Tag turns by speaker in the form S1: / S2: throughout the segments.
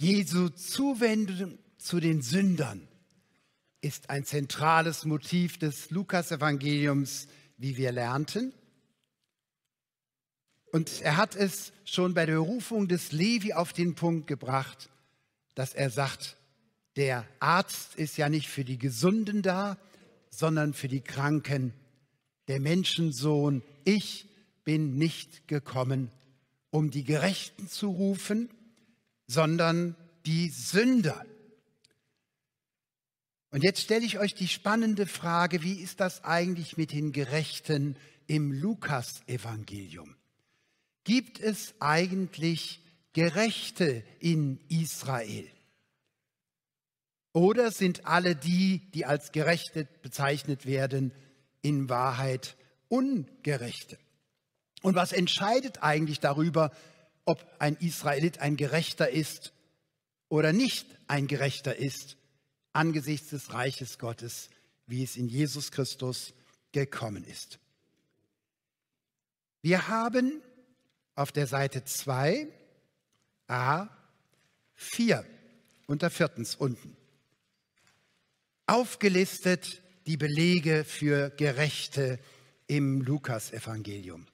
S1: Jesu Zuwendung zu den Sündern ist ein zentrales Motiv des Lukas-Evangeliums, wie wir lernten. Und er hat es schon bei der Berufung des Levi auf den Punkt gebracht, dass er sagt, der Arzt ist ja nicht für die Gesunden da, sondern für die Kranken. Der Menschensohn, ich bin nicht gekommen, um die Gerechten zu rufen, sondern die Sünder. Und jetzt stelle ich euch die spannende Frage, wie ist das eigentlich mit den Gerechten im Lukasevangelium? Gibt es eigentlich Gerechte in Israel? Oder sind alle die, die als Gerechte bezeichnet werden, in Wahrheit Ungerechte? Und was entscheidet eigentlich darüber, ob ein Israelit ein Gerechter ist oder nicht ein Gerechter ist angesichts des Reiches Gottes, wie es in Jesus Christus gekommen ist. Wir haben auf der Seite 2 A4 unter viertens unten aufgelistet die Belege für Gerechte im Lukasevangelium.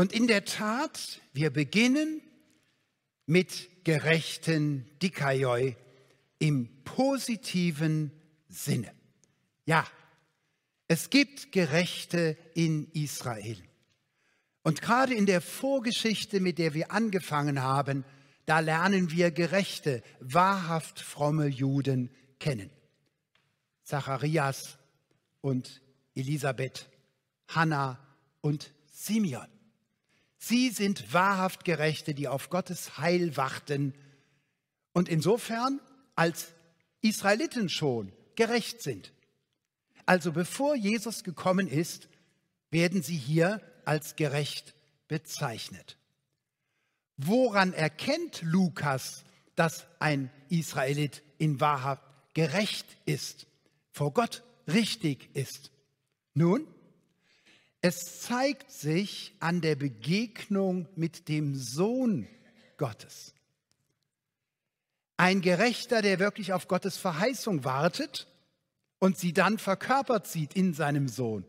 S1: Und in der Tat, wir beginnen mit gerechten Dikaioi im positiven Sinne. Ja, es gibt Gerechte in Israel. Und gerade in der Vorgeschichte, mit der wir angefangen haben, da lernen wir gerechte, wahrhaft fromme Juden kennen. Zacharias und Elisabeth, Hannah und Simeon. Sie sind wahrhaft Gerechte, die auf Gottes Heil warten und insofern als Israeliten schon gerecht sind. Also bevor Jesus gekommen ist, werden sie hier als gerecht bezeichnet. Woran erkennt Lukas, dass ein Israelit in Wahrheit gerecht ist, vor Gott richtig ist? Nun, es zeigt sich an der Begegnung mit dem Sohn Gottes. Ein Gerechter, der wirklich auf Gottes Verheißung wartet und sie dann verkörpert sieht in seinem Sohn.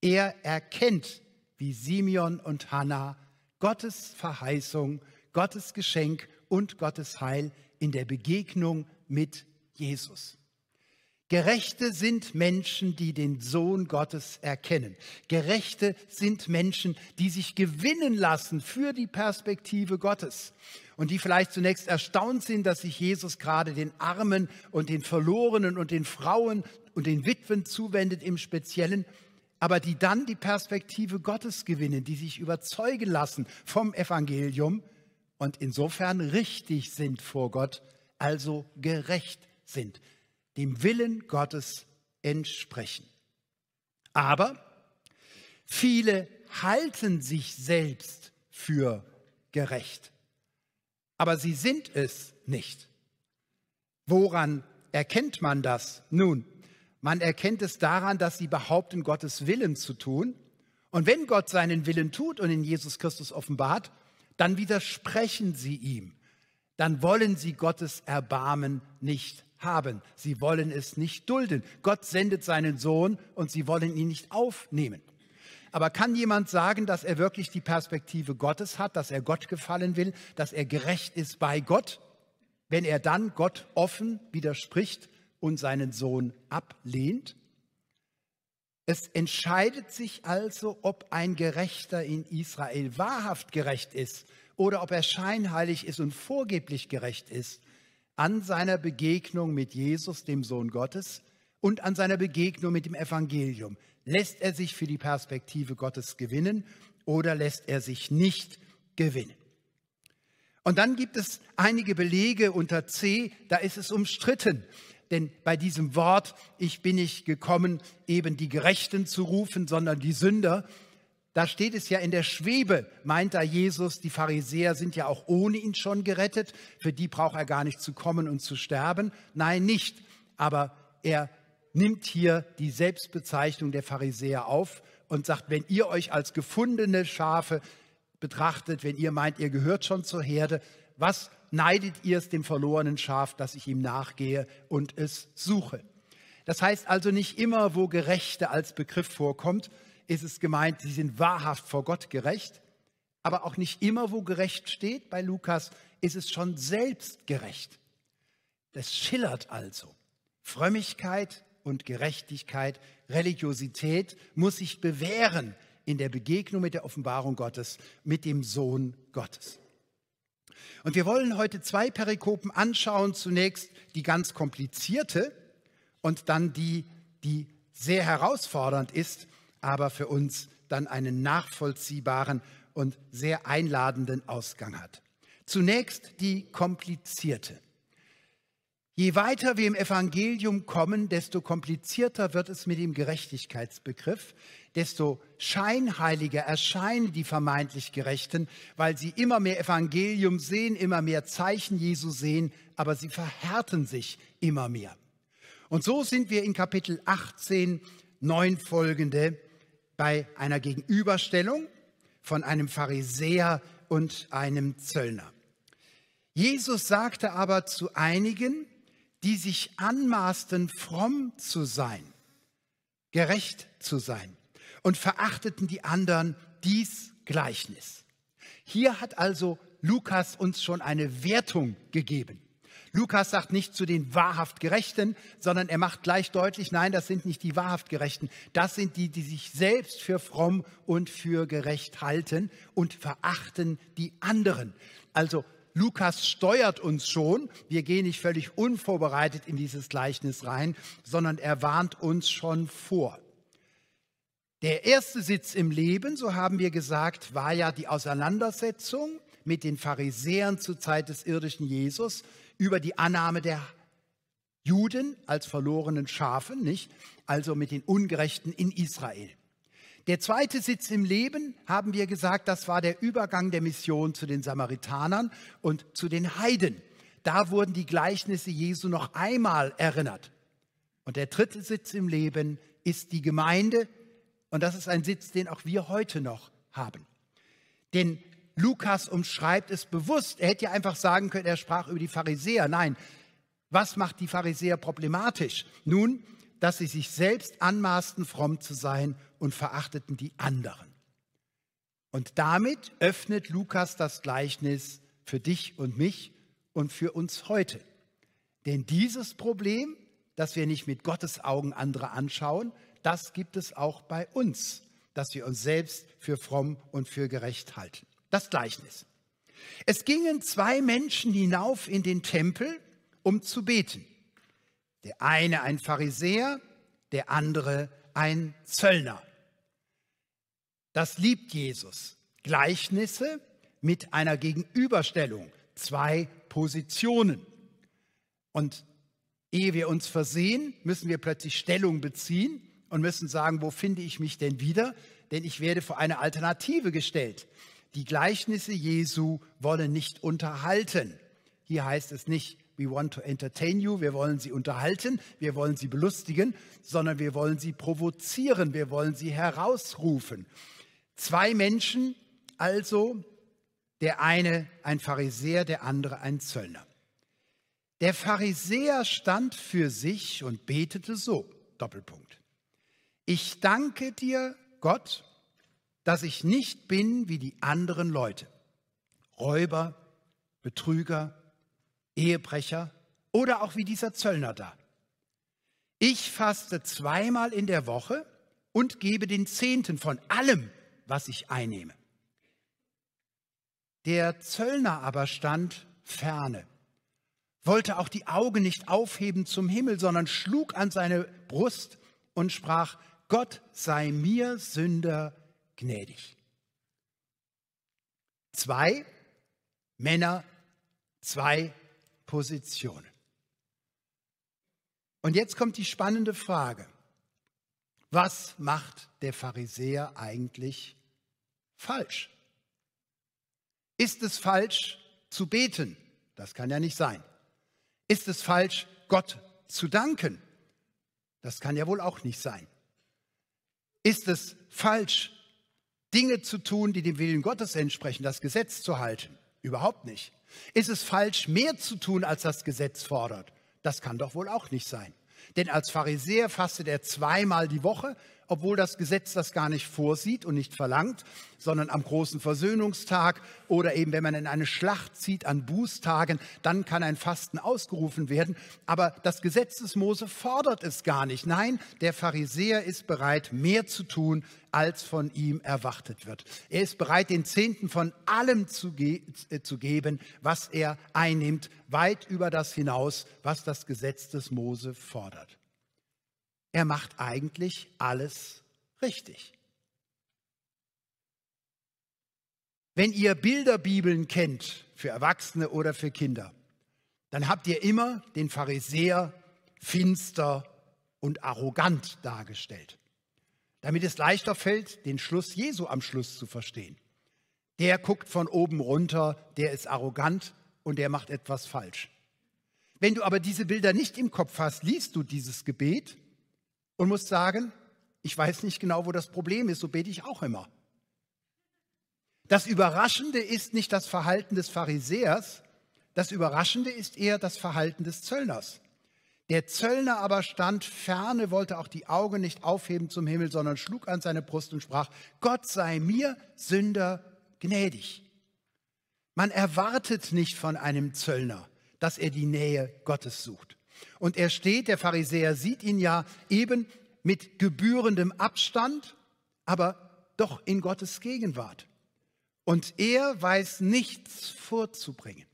S1: Er erkennt, wie Simeon und Hannah Gottes Verheißung, Gottes Geschenk und Gottes Heil in der Begegnung mit Jesus. Gerechte sind Menschen, die den Sohn Gottes erkennen. Gerechte sind Menschen, die sich gewinnen lassen für die Perspektive Gottes und die vielleicht zunächst erstaunt sind, dass sich Jesus gerade den Armen und den Verlorenen und den Frauen und den Witwen zuwendet im Speziellen, aber die dann die Perspektive Gottes gewinnen, die sich überzeugen lassen vom Evangelium und insofern richtig sind vor Gott, also gerecht sind dem Willen Gottes entsprechen. Aber viele halten sich selbst für gerecht, aber sie sind es nicht. Woran erkennt man das? Nun, man erkennt es daran, dass sie behaupten, Gottes Willen zu tun. Und wenn Gott seinen Willen tut und in Jesus Christus offenbart, dann widersprechen sie ihm. Dann wollen sie Gottes Erbarmen nicht haben. Sie wollen es nicht dulden. Gott sendet seinen Sohn und sie wollen ihn nicht aufnehmen. Aber kann jemand sagen, dass er wirklich die Perspektive Gottes hat, dass er Gott gefallen will, dass er gerecht ist bei Gott, wenn er dann Gott offen widerspricht und seinen Sohn ablehnt? Es entscheidet sich also, ob ein Gerechter in Israel wahrhaft gerecht ist oder ob er scheinheilig ist und vorgeblich gerecht ist an seiner Begegnung mit Jesus, dem Sohn Gottes, und an seiner Begegnung mit dem Evangelium. Lässt er sich für die Perspektive Gottes gewinnen oder lässt er sich nicht gewinnen? Und dann gibt es einige Belege unter C, da ist es umstritten. Denn bei diesem Wort, ich bin nicht gekommen, eben die Gerechten zu rufen, sondern die Sünder, da steht es ja in der Schwebe, meint da Jesus, die Pharisäer sind ja auch ohne ihn schon gerettet, für die braucht er gar nicht zu kommen und zu sterben. Nein, nicht. Aber er nimmt hier die Selbstbezeichnung der Pharisäer auf und sagt, wenn ihr euch als gefundene Schafe betrachtet, wenn ihr meint, ihr gehört schon zur Herde, was neidet ihr es dem verlorenen Schaf, dass ich ihm nachgehe und es suche? Das heißt also nicht immer, wo Gerechte als Begriff vorkommt, ist es gemeint, sie sind wahrhaft vor Gott gerecht. Aber auch nicht immer, wo gerecht steht, bei Lukas ist es schon selbst gerecht. Das schillert also. Frömmigkeit und Gerechtigkeit, Religiosität muss sich bewähren in der Begegnung mit der Offenbarung Gottes, mit dem Sohn Gottes. Und wir wollen heute zwei Perikopen anschauen. Zunächst die ganz komplizierte und dann die, die sehr herausfordernd ist aber für uns dann einen nachvollziehbaren und sehr einladenden Ausgang hat. Zunächst die komplizierte. Je weiter wir im Evangelium kommen, desto komplizierter wird es mit dem Gerechtigkeitsbegriff, desto scheinheiliger erscheinen die vermeintlich Gerechten, weil sie immer mehr Evangelium sehen, immer mehr Zeichen Jesu sehen, aber sie verhärten sich immer mehr. Und so sind wir in Kapitel 18, 9 folgende bei einer Gegenüberstellung von einem Pharisäer und einem Zöllner. Jesus sagte aber zu einigen, die sich anmaßten, fromm zu sein, gerecht zu sein, und verachteten die anderen dies Gleichnis. Hier hat also Lukas uns schon eine Wertung gegeben. Lukas sagt nicht zu den wahrhaft Gerechten, sondern er macht gleich deutlich, nein, das sind nicht die wahrhaft Gerechten. Das sind die, die sich selbst für fromm und für gerecht halten und verachten die anderen. Also Lukas steuert uns schon. Wir gehen nicht völlig unvorbereitet in dieses Gleichnis rein, sondern er warnt uns schon vor. Der erste Sitz im Leben, so haben wir gesagt, war ja die Auseinandersetzung mit den Pharisäern zur Zeit des irdischen Jesus über die Annahme der Juden als verlorenen Schafen, nicht? Also mit den Ungerechten in Israel. Der zweite Sitz im Leben, haben wir gesagt, das war der Übergang der Mission zu den Samaritanern und zu den Heiden. Da wurden die Gleichnisse Jesu noch einmal erinnert. Und der dritte Sitz im Leben ist die Gemeinde. Und das ist ein Sitz, den auch wir heute noch haben. Denn Lukas umschreibt es bewusst. Er hätte ja einfach sagen können, er sprach über die Pharisäer. Nein, was macht die Pharisäer problematisch? Nun, dass sie sich selbst anmaßten, fromm zu sein und verachteten die anderen. Und damit öffnet Lukas das Gleichnis für dich und mich und für uns heute. Denn dieses Problem, dass wir nicht mit Gottes Augen andere anschauen, das gibt es auch bei uns, dass wir uns selbst für fromm und für gerecht halten das Gleichnis. Es gingen zwei Menschen hinauf in den Tempel, um zu beten. Der eine ein Pharisäer, der andere ein Zöllner. Das liebt Jesus. Gleichnisse mit einer Gegenüberstellung, zwei Positionen. Und ehe wir uns versehen, müssen wir plötzlich Stellung beziehen und müssen sagen, wo finde ich mich denn wieder? Denn ich werde vor eine Alternative gestellt die Gleichnisse Jesu wollen nicht unterhalten. Hier heißt es nicht, we want to entertain you, wir wollen sie unterhalten, wir wollen sie belustigen, sondern wir wollen sie provozieren, wir wollen sie herausrufen. Zwei Menschen also, der eine ein Pharisäer, der andere ein Zöllner. Der Pharisäer stand für sich und betete so, Doppelpunkt. Ich danke dir, Gott, dass ich nicht bin wie die anderen Leute. Räuber, Betrüger, Ehebrecher oder auch wie dieser Zöllner da. Ich faste zweimal in der Woche und gebe den Zehnten von allem, was ich einnehme. Der Zöllner aber stand ferne, wollte auch die Augen nicht aufheben zum Himmel, sondern schlug an seine Brust und sprach, Gott sei mir Sünder gnädig. Zwei Männer, zwei Positionen. Und jetzt kommt die spannende Frage. Was macht der Pharisäer eigentlich falsch? Ist es falsch zu beten? Das kann ja nicht sein. Ist es falsch, Gott zu danken? Das kann ja wohl auch nicht sein. Ist es falsch, Dinge zu tun, die dem Willen Gottes entsprechen, das Gesetz zu halten? Überhaupt nicht. Ist es falsch, mehr zu tun, als das Gesetz fordert? Das kann doch wohl auch nicht sein. Denn als Pharisäer fastet er zweimal die Woche, obwohl das Gesetz das gar nicht vorsieht und nicht verlangt, sondern am großen Versöhnungstag oder eben wenn man in eine Schlacht zieht an Bußtagen, dann kann ein Fasten ausgerufen werden. Aber das Gesetz des Mose fordert es gar nicht. Nein, der Pharisäer ist bereit, mehr zu tun, als von ihm erwartet wird. Er ist bereit, den Zehnten von allem zu, ge äh, zu geben, was er einnimmt, weit über das hinaus, was das Gesetz des Mose fordert. Er macht eigentlich alles richtig. Wenn ihr Bilderbibeln kennt, für Erwachsene oder für Kinder, dann habt ihr immer den Pharisäer finster und arrogant dargestellt, damit es leichter fällt, den Schluss Jesu am Schluss zu verstehen. Der guckt von oben runter, der ist arrogant und der macht etwas falsch. Wenn du aber diese Bilder nicht im Kopf hast, liest du dieses Gebet und muss sagen, ich weiß nicht genau, wo das Problem ist, so bete ich auch immer. Das Überraschende ist nicht das Verhalten des Pharisäers, das Überraschende ist eher das Verhalten des Zöllners. Der Zöllner aber stand ferne, wollte auch die Augen nicht aufheben zum Himmel, sondern schlug an seine Brust und sprach, Gott sei mir, Sünder, gnädig. Man erwartet nicht von einem Zöllner, dass er die Nähe Gottes sucht. Und er steht, der Pharisäer sieht ihn ja eben mit gebührendem Abstand, aber doch in Gottes Gegenwart. Und er weiß nichts vorzubringen.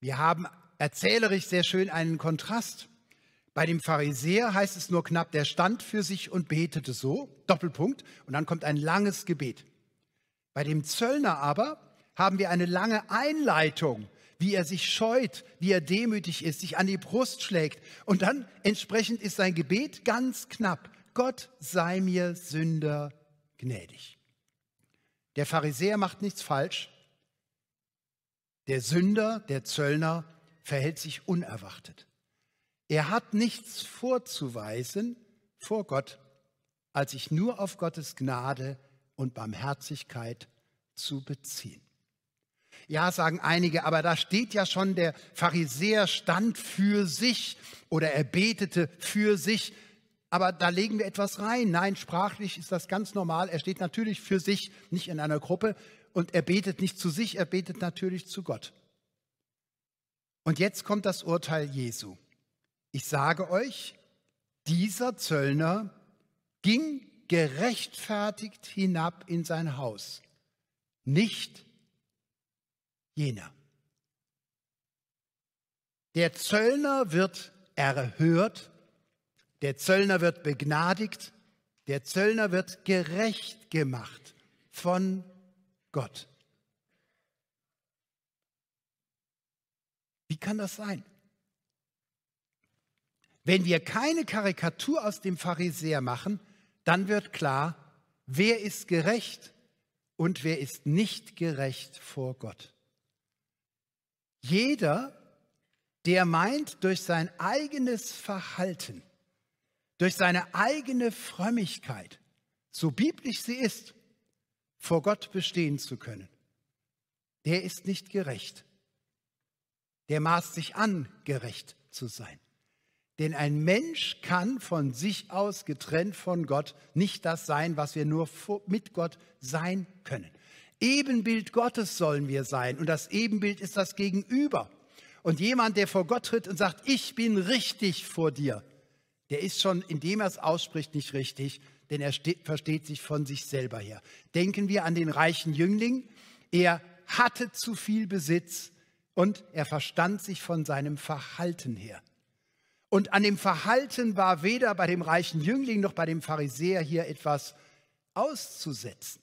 S1: Wir haben erzählerisch sehr schön einen Kontrast. Bei dem Pharisäer heißt es nur knapp, der stand für sich und betete so, Doppelpunkt, und dann kommt ein langes Gebet. Bei dem Zöllner aber haben wir eine lange Einleitung wie er sich scheut, wie er demütig ist, sich an die Brust schlägt. Und dann entsprechend ist sein Gebet ganz knapp. Gott sei mir Sünder gnädig. Der Pharisäer macht nichts falsch. Der Sünder, der Zöllner, verhält sich unerwartet. Er hat nichts vorzuweisen vor Gott, als sich nur auf Gottes Gnade und Barmherzigkeit zu beziehen. Ja, sagen einige, aber da steht ja schon, der Pharisäer stand für sich oder er betete für sich. Aber da legen wir etwas rein. Nein, sprachlich ist das ganz normal. Er steht natürlich für sich, nicht in einer Gruppe. Und er betet nicht zu sich, er betet natürlich zu Gott. Und jetzt kommt das Urteil Jesu. Ich sage euch, dieser Zöllner ging gerechtfertigt hinab in sein Haus, nicht jener. Der Zöllner wird erhört, der Zöllner wird begnadigt, der Zöllner wird gerecht gemacht von Gott. Wie kann das sein? Wenn wir keine Karikatur aus dem Pharisäer machen, dann wird klar, wer ist gerecht und wer ist nicht gerecht vor Gott. Jeder, der meint, durch sein eigenes Verhalten, durch seine eigene Frömmigkeit, so biblisch sie ist, vor Gott bestehen zu können, der ist nicht gerecht. Der maßt sich an, gerecht zu sein. Denn ein Mensch kann von sich aus getrennt von Gott nicht das sein, was wir nur mit Gott sein können. Ebenbild Gottes sollen wir sein. Und das Ebenbild ist das Gegenüber. Und jemand, der vor Gott tritt und sagt, ich bin richtig vor dir, der ist schon, indem er es ausspricht, nicht richtig, denn er steht, versteht sich von sich selber her. Denken wir an den reichen Jüngling. Er hatte zu viel Besitz und er verstand sich von seinem Verhalten her. Und an dem Verhalten war weder bei dem reichen Jüngling noch bei dem Pharisäer hier etwas auszusetzen.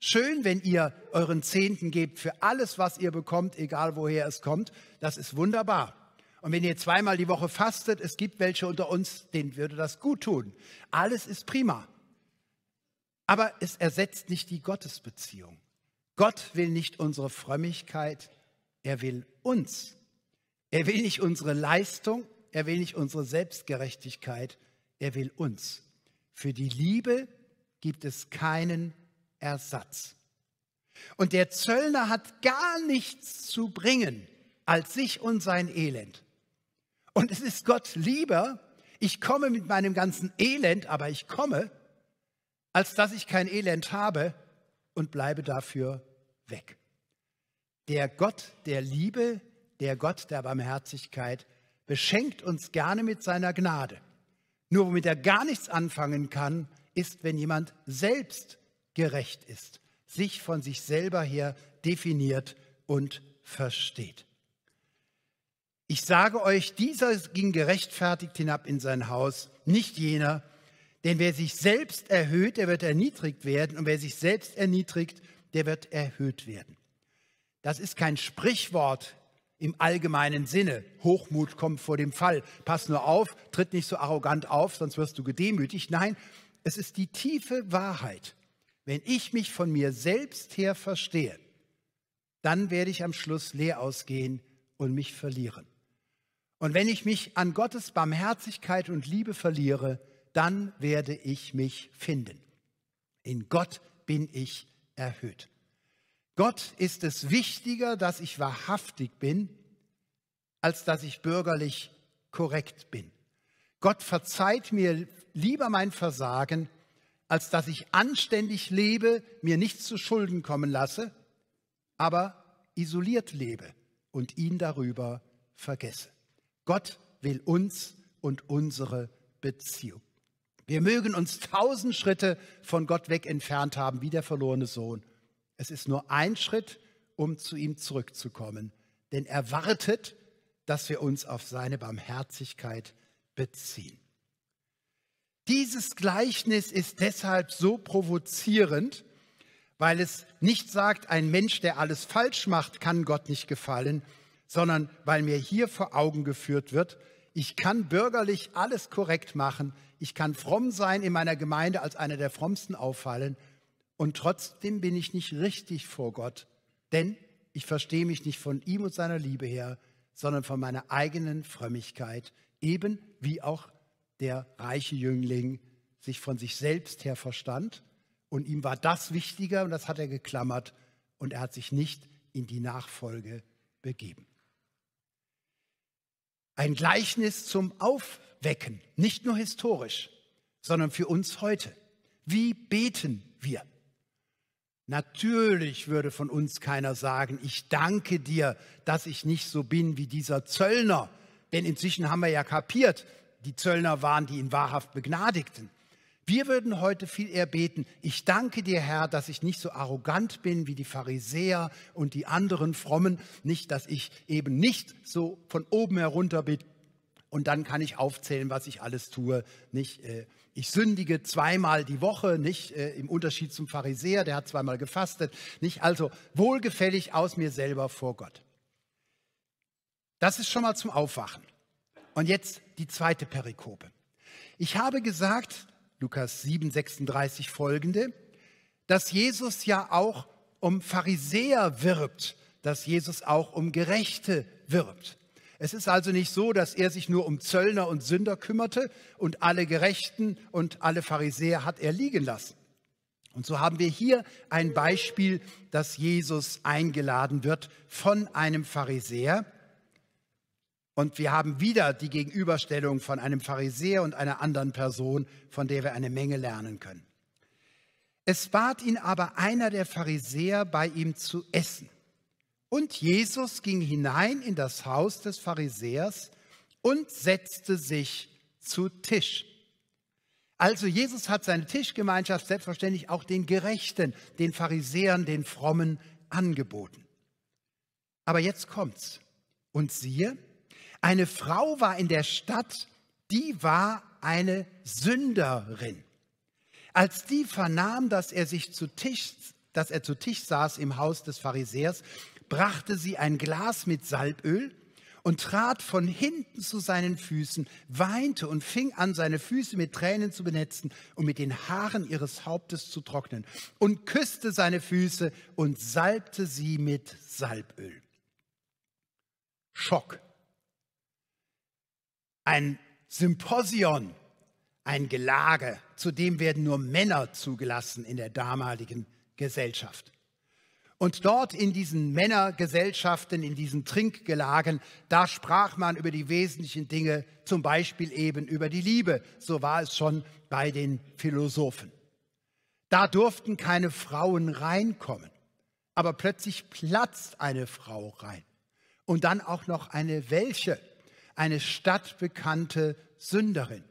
S1: Schön, wenn ihr euren Zehnten gebt für alles, was ihr bekommt, egal woher es kommt. Das ist wunderbar. Und wenn ihr zweimal die Woche fastet, es gibt welche unter uns, denen würde das gut tun. Alles ist prima. Aber es ersetzt nicht die Gottesbeziehung. Gott will nicht unsere Frömmigkeit, er will uns. Er will nicht unsere Leistung, er will nicht unsere Selbstgerechtigkeit, er will uns. Für die Liebe gibt es keinen Ersatz. Und der Zöllner hat gar nichts zu bringen als sich und sein Elend. Und es ist Gott lieber, ich komme mit meinem ganzen Elend, aber ich komme, als dass ich kein Elend habe und bleibe dafür weg. Der Gott der Liebe, der Gott der Barmherzigkeit beschenkt uns gerne mit seiner Gnade. Nur womit er gar nichts anfangen kann, ist, wenn jemand selbst gerecht ist, sich von sich selber her definiert und versteht. Ich sage euch, dieser ging gerechtfertigt hinab in sein Haus, nicht jener. Denn wer sich selbst erhöht, der wird erniedrigt werden. Und wer sich selbst erniedrigt, der wird erhöht werden. Das ist kein Sprichwort im allgemeinen Sinne. Hochmut kommt vor dem Fall. Pass nur auf, tritt nicht so arrogant auf, sonst wirst du gedemütigt. Nein, es ist die tiefe Wahrheit. Wenn ich mich von mir selbst her verstehe, dann werde ich am Schluss leer ausgehen und mich verlieren. Und wenn ich mich an Gottes Barmherzigkeit und Liebe verliere, dann werde ich mich finden. In Gott bin ich erhöht. Gott ist es wichtiger, dass ich wahrhaftig bin, als dass ich bürgerlich korrekt bin. Gott verzeiht mir lieber mein Versagen, als dass ich anständig lebe, mir nichts zu Schulden kommen lasse, aber isoliert lebe und ihn darüber vergesse. Gott will uns und unsere Beziehung. Wir mögen uns tausend Schritte von Gott weg entfernt haben, wie der verlorene Sohn. Es ist nur ein Schritt, um zu ihm zurückzukommen. Denn er wartet, dass wir uns auf seine Barmherzigkeit beziehen. Dieses Gleichnis ist deshalb so provozierend, weil es nicht sagt, ein Mensch, der alles falsch macht, kann Gott nicht gefallen, sondern weil mir hier vor Augen geführt wird, ich kann bürgerlich alles korrekt machen, ich kann fromm sein in meiner Gemeinde als einer der frommsten auffallen und trotzdem bin ich nicht richtig vor Gott, denn ich verstehe mich nicht von ihm und seiner Liebe her, sondern von meiner eigenen Frömmigkeit, eben wie auch der reiche Jüngling sich von sich selbst her verstand und ihm war das wichtiger und das hat er geklammert und er hat sich nicht in die Nachfolge begeben. Ein Gleichnis zum Aufwecken, nicht nur historisch, sondern für uns heute. Wie beten wir? Natürlich würde von uns keiner sagen, ich danke dir, dass ich nicht so bin wie dieser Zöllner. Denn inzwischen haben wir ja kapiert, die Zöllner waren, die ihn wahrhaft begnadigten. Wir würden heute viel eher beten, ich danke dir, Herr, dass ich nicht so arrogant bin wie die Pharisäer und die anderen Frommen, nicht, dass ich eben nicht so von oben herunter bin und dann kann ich aufzählen, was ich alles tue, nicht, äh, ich sündige zweimal die Woche, nicht äh, im Unterschied zum Pharisäer, der hat zweimal gefastet, nicht also wohlgefällig aus mir selber vor Gott. Das ist schon mal zum Aufwachen. Und jetzt die zweite Perikope. Ich habe gesagt, Lukas 7, 36 folgende, dass Jesus ja auch um Pharisäer wirbt, dass Jesus auch um Gerechte wirbt. Es ist also nicht so, dass er sich nur um Zöllner und Sünder kümmerte und alle Gerechten und alle Pharisäer hat er liegen lassen. Und so haben wir hier ein Beispiel, dass Jesus eingeladen wird von einem Pharisäer und wir haben wieder die Gegenüberstellung von einem Pharisäer und einer anderen Person, von der wir eine Menge lernen können. Es bat ihn aber einer der Pharisäer, bei ihm zu essen. Und Jesus ging hinein in das Haus des Pharisäers und setzte sich zu Tisch. Also Jesus hat seine Tischgemeinschaft selbstverständlich auch den Gerechten, den Pharisäern, den Frommen angeboten. Aber jetzt kommt's. Und siehe, eine Frau war in der Stadt, die war eine Sünderin. Als die vernahm, dass er sich zu Tisch, dass er zu Tisch saß im Haus des Pharisäers, brachte sie ein Glas mit Salböl und trat von hinten zu seinen Füßen, weinte und fing an, seine Füße mit Tränen zu benetzen und mit den Haaren ihres Hauptes zu trocknen und küsste seine Füße und salbte sie mit Salböl. Schock ein Symposion, ein Gelage. zu dem werden nur Männer zugelassen in der damaligen Gesellschaft. Und dort in diesen Männergesellschaften, in diesen Trinkgelagen, da sprach man über die wesentlichen Dinge, zum Beispiel eben über die Liebe. So war es schon bei den Philosophen. Da durften keine Frauen reinkommen. Aber plötzlich platzt eine Frau rein. Und dann auch noch eine welche eine stadtbekannte Sünderin.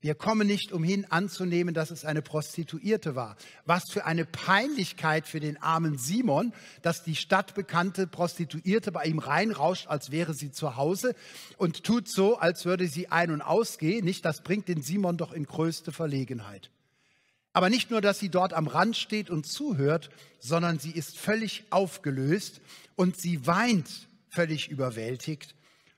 S1: Wir kommen nicht umhin anzunehmen, dass es eine Prostituierte war. Was für eine Peinlichkeit für den armen Simon, dass die stadtbekannte Prostituierte bei ihm reinrauscht, als wäre sie zu Hause und tut so, als würde sie ein- und ausgehen. Nicht, das bringt den Simon doch in größte Verlegenheit. Aber nicht nur, dass sie dort am Rand steht und zuhört, sondern sie ist völlig aufgelöst und sie weint völlig überwältigt.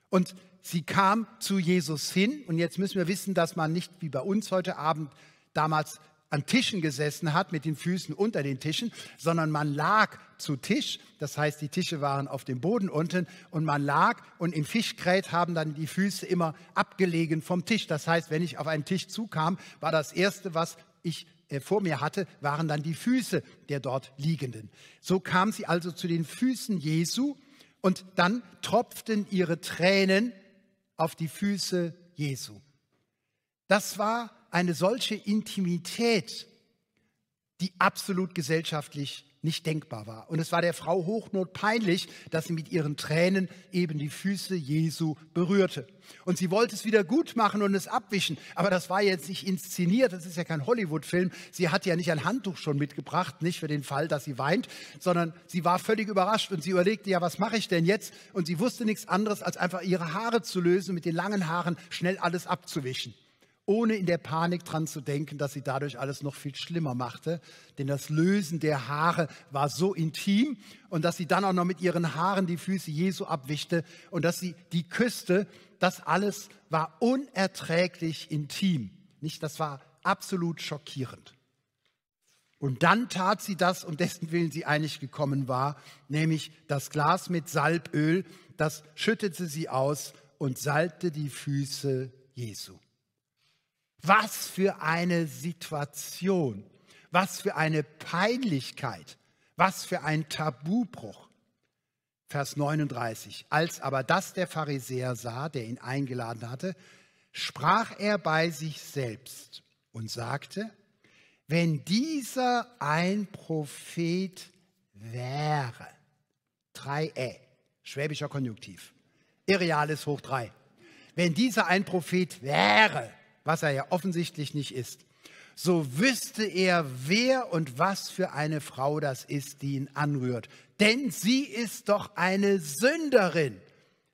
S1: Und Sie kam zu Jesus hin und jetzt müssen wir wissen, dass man nicht wie bei uns heute Abend damals an Tischen gesessen hat, mit den Füßen unter den Tischen, sondern man lag zu Tisch. Das heißt, die Tische waren auf dem Boden unten und man lag und im Fischgrät haben dann die Füße immer abgelegen vom Tisch. Das heißt, wenn ich auf einen Tisch zukam, war das Erste, was ich äh, vor mir hatte, waren dann die Füße der dort Liegenden. So kam sie also zu den Füßen Jesu und dann tropften ihre Tränen auf die Füße Jesu. Das war eine solche Intimität, die absolut gesellschaftlich nicht denkbar war. Und es war der Frau Hochnot peinlich, dass sie mit ihren Tränen eben die Füße Jesu berührte. Und sie wollte es wieder gut machen und es abwischen. Aber das war jetzt nicht inszeniert, das ist ja kein Hollywood-Film. Sie hatte ja nicht ein Handtuch schon mitgebracht, nicht für den Fall, dass sie weint, sondern sie war völlig überrascht und sie überlegte, ja, was mache ich denn jetzt? Und sie wusste nichts anderes, als einfach ihre Haare zu lösen, mit den langen Haaren schnell alles abzuwischen ohne in der Panik dran zu denken, dass sie dadurch alles noch viel schlimmer machte. Denn das Lösen der Haare war so intim und dass sie dann auch noch mit ihren Haaren die Füße Jesu abwischte und dass sie die küsste, das alles war unerträglich intim. Nicht, das war absolut schockierend. Und dann tat sie das, um dessen Willen sie eigentlich gekommen war, nämlich das Glas mit Salböl, das schüttete sie aus und salbte die Füße Jesu. Was für eine Situation, was für eine Peinlichkeit, was für ein Tabubruch. Vers 39. Als aber das der Pharisäer sah, der ihn eingeladen hatte, sprach er bei sich selbst und sagte, wenn dieser ein Prophet wäre, 3 e schwäbischer Konjunktiv, irreales hoch 3, wenn dieser ein Prophet wäre, was er ja offensichtlich nicht ist, so wüsste er, wer und was für eine Frau das ist, die ihn anrührt. Denn sie ist doch eine Sünderin.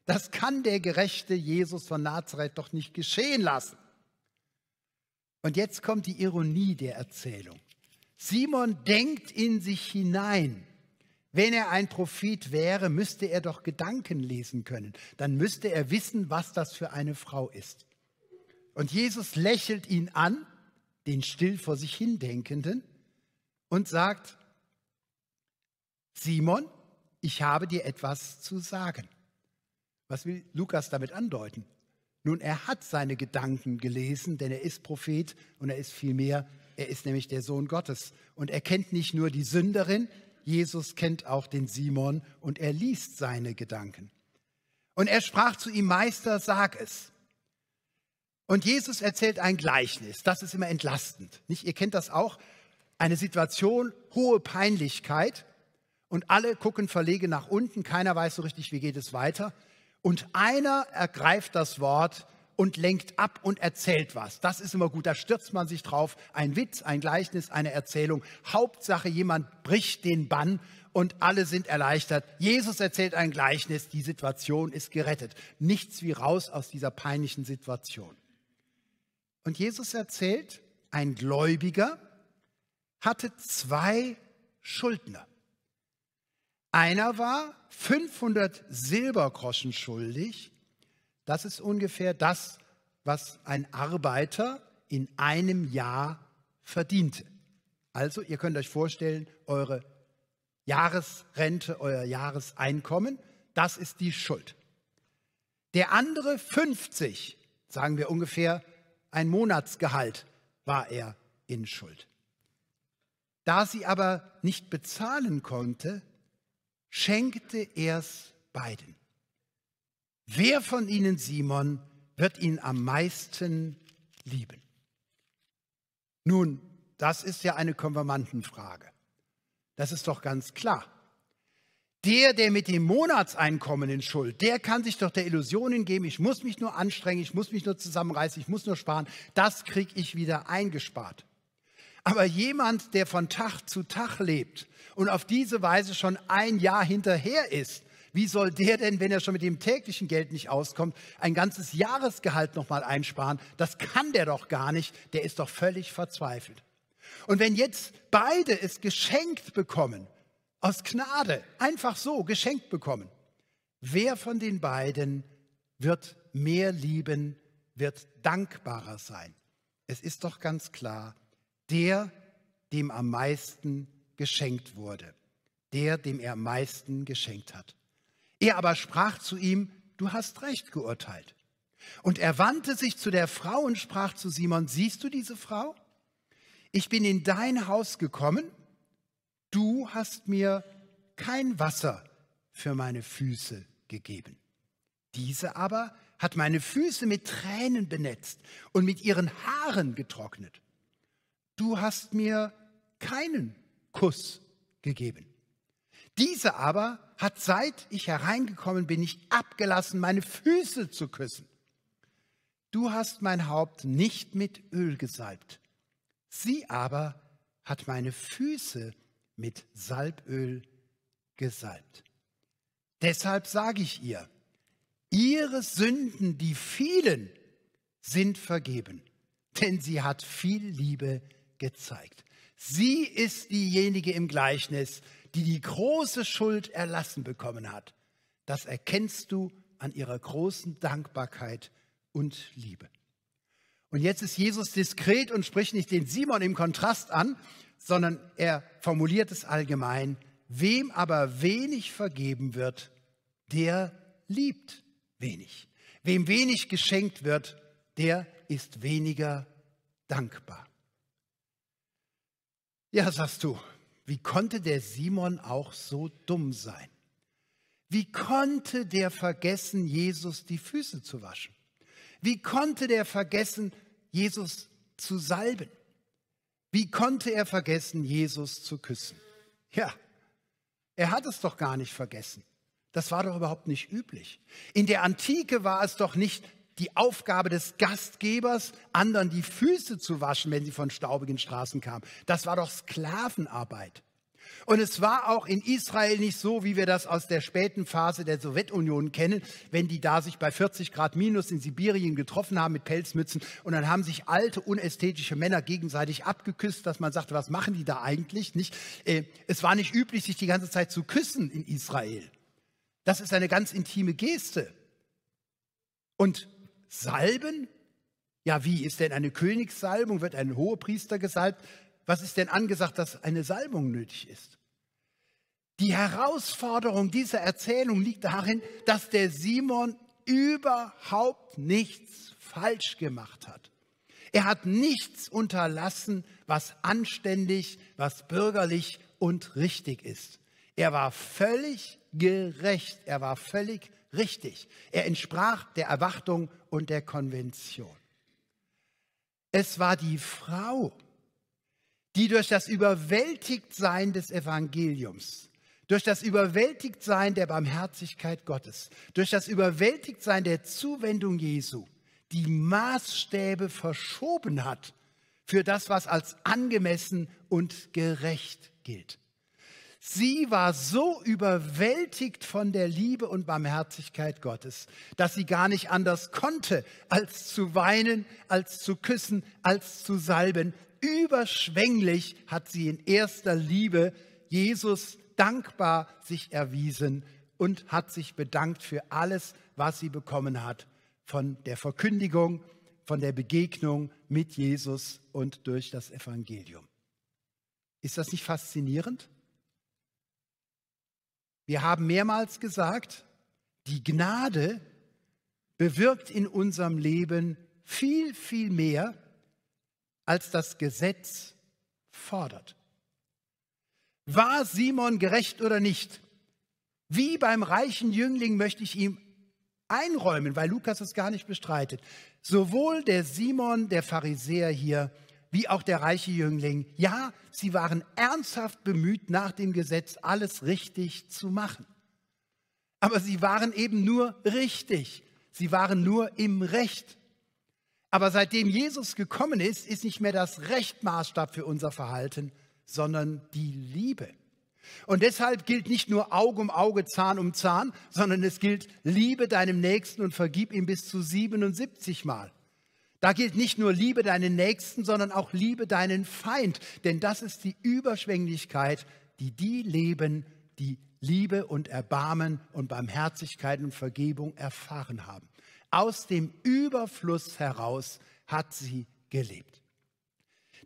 S1: Das kann der gerechte Jesus von Nazareth doch nicht geschehen lassen. Und jetzt kommt die Ironie der Erzählung. Simon denkt in sich hinein. Wenn er ein Prophet wäre, müsste er doch Gedanken lesen können. Dann müsste er wissen, was das für eine Frau ist. Und Jesus lächelt ihn an, den still vor sich hindenkenden, und sagt, Simon, ich habe dir etwas zu sagen. Was will Lukas damit andeuten? Nun, er hat seine Gedanken gelesen, denn er ist Prophet und er ist viel mehr. Er ist nämlich der Sohn Gottes. Und er kennt nicht nur die Sünderin, Jesus kennt auch den Simon und er liest seine Gedanken. Und er sprach zu ihm, Meister, sag es. Und Jesus erzählt ein Gleichnis. Das ist immer entlastend. Nicht? Ihr kennt das auch. Eine Situation, hohe Peinlichkeit und alle gucken verlegen nach unten. Keiner weiß so richtig, wie geht es weiter. Und einer ergreift das Wort und lenkt ab und erzählt was. Das ist immer gut. Da stürzt man sich drauf. Ein Witz, ein Gleichnis, eine Erzählung. Hauptsache, jemand bricht den Bann und alle sind erleichtert. Jesus erzählt ein Gleichnis. Die Situation ist gerettet. Nichts wie raus aus dieser peinlichen Situation. Und Jesus erzählt, ein Gläubiger hatte zwei Schuldner. Einer war 500 Silbergroschen schuldig. Das ist ungefähr das, was ein Arbeiter in einem Jahr verdiente. Also, ihr könnt euch vorstellen, eure Jahresrente, euer Jahreseinkommen, das ist die Schuld. Der andere 50, sagen wir ungefähr ein Monatsgehalt war er in Schuld. Da sie aber nicht bezahlen konnte, schenkte er es beiden. Wer von ihnen, Simon, wird ihn am meisten lieben? Nun, das ist ja eine Konfirmandenfrage. Das ist doch ganz klar. Der, der mit dem Monatseinkommen in Schuld, der kann sich doch der Illusion hingeben, ich muss mich nur anstrengen, ich muss mich nur zusammenreißen, ich muss nur sparen, das kriege ich wieder eingespart. Aber jemand, der von Tag zu Tag lebt und auf diese Weise schon ein Jahr hinterher ist, wie soll der denn, wenn er schon mit dem täglichen Geld nicht auskommt, ein ganzes Jahresgehalt nochmal einsparen? Das kann der doch gar nicht, der ist doch völlig verzweifelt. Und wenn jetzt beide es geschenkt bekommen, aus Gnade, einfach so geschenkt bekommen. Wer von den beiden wird mehr lieben, wird dankbarer sein? Es ist doch ganz klar, der, dem am meisten geschenkt wurde, der, dem er am meisten geschenkt hat. Er aber sprach zu ihm, du hast recht geurteilt. Und er wandte sich zu der Frau und sprach zu Simon, siehst du diese Frau? Ich bin in dein Haus gekommen du hast mir kein Wasser für meine Füße gegeben. Diese aber hat meine Füße mit Tränen benetzt und mit ihren Haaren getrocknet. Du hast mir keinen Kuss gegeben. Diese aber hat seit ich hereingekommen bin nicht abgelassen, meine Füße zu küssen. Du hast mein Haupt nicht mit Öl gesalbt. Sie aber hat meine Füße mit Salböl gesalbt. Deshalb sage ich ihr, ihre Sünden, die vielen, sind vergeben, denn sie hat viel Liebe gezeigt. Sie ist diejenige im Gleichnis, die die große Schuld erlassen bekommen hat. Das erkennst du an ihrer großen Dankbarkeit und Liebe. Und jetzt ist Jesus diskret und spricht nicht den Simon im Kontrast an, sondern er formuliert es allgemein, wem aber wenig vergeben wird, der liebt wenig. Wem wenig geschenkt wird, der ist weniger dankbar. Ja, sagst du, wie konnte der Simon auch so dumm sein? Wie konnte der vergessen, Jesus die Füße zu waschen? Wie konnte der vergessen, Jesus zu salben? Wie konnte er vergessen, Jesus zu küssen? Ja, er hat es doch gar nicht vergessen. Das war doch überhaupt nicht üblich. In der Antike war es doch nicht die Aufgabe des Gastgebers, anderen die Füße zu waschen, wenn sie von staubigen Straßen kamen. Das war doch Sklavenarbeit. Und es war auch in Israel nicht so, wie wir das aus der späten Phase der Sowjetunion kennen, wenn die da sich bei 40 Grad minus in Sibirien getroffen haben mit Pelzmützen und dann haben sich alte, unästhetische Männer gegenseitig abgeküsst, dass man sagte, was machen die da eigentlich? Nicht? Äh, es war nicht üblich, sich die ganze Zeit zu küssen in Israel. Das ist eine ganz intime Geste. Und Salben? Ja, wie ist denn eine Königssalbung? Wird ein Hohepriester gesalbt? was ist denn angesagt, dass eine Salbung nötig ist? Die Herausforderung dieser Erzählung liegt darin, dass der Simon überhaupt nichts falsch gemacht hat. Er hat nichts unterlassen, was anständig, was bürgerlich und richtig ist. Er war völlig gerecht, er war völlig richtig. Er entsprach der Erwartung und der Konvention. Es war die Frau, die durch das Überwältigtsein des Evangeliums, durch das Überwältigtsein der Barmherzigkeit Gottes, durch das Überwältigtsein der Zuwendung Jesu die Maßstäbe verschoben hat für das, was als angemessen und gerecht gilt. Sie war so überwältigt von der Liebe und Barmherzigkeit Gottes, dass sie gar nicht anders konnte, als zu weinen, als zu küssen, als zu salben, überschwänglich hat sie in erster Liebe Jesus dankbar sich erwiesen und hat sich bedankt für alles, was sie bekommen hat von der Verkündigung, von der Begegnung mit Jesus und durch das Evangelium. Ist das nicht faszinierend? Wir haben mehrmals gesagt, die Gnade bewirkt in unserem Leben viel, viel mehr, als das Gesetz fordert. War Simon gerecht oder nicht? Wie beim reichen Jüngling möchte ich ihm einräumen, weil Lukas es gar nicht bestreitet. Sowohl der Simon, der Pharisäer hier, wie auch der reiche Jüngling, ja, sie waren ernsthaft bemüht, nach dem Gesetz alles richtig zu machen. Aber sie waren eben nur richtig. Sie waren nur im Recht. Aber seitdem Jesus gekommen ist, ist nicht mehr das Recht Maßstab für unser Verhalten, sondern die Liebe. Und deshalb gilt nicht nur Auge um Auge, Zahn um Zahn, sondern es gilt Liebe deinem Nächsten und vergib ihm bis zu 77 Mal. Da gilt nicht nur Liebe deinen Nächsten, sondern auch Liebe deinen Feind. Denn das ist die Überschwänglichkeit, die die leben, die Liebe und Erbarmen und Barmherzigkeit und Vergebung erfahren haben. Aus dem Überfluss heraus hat sie gelebt.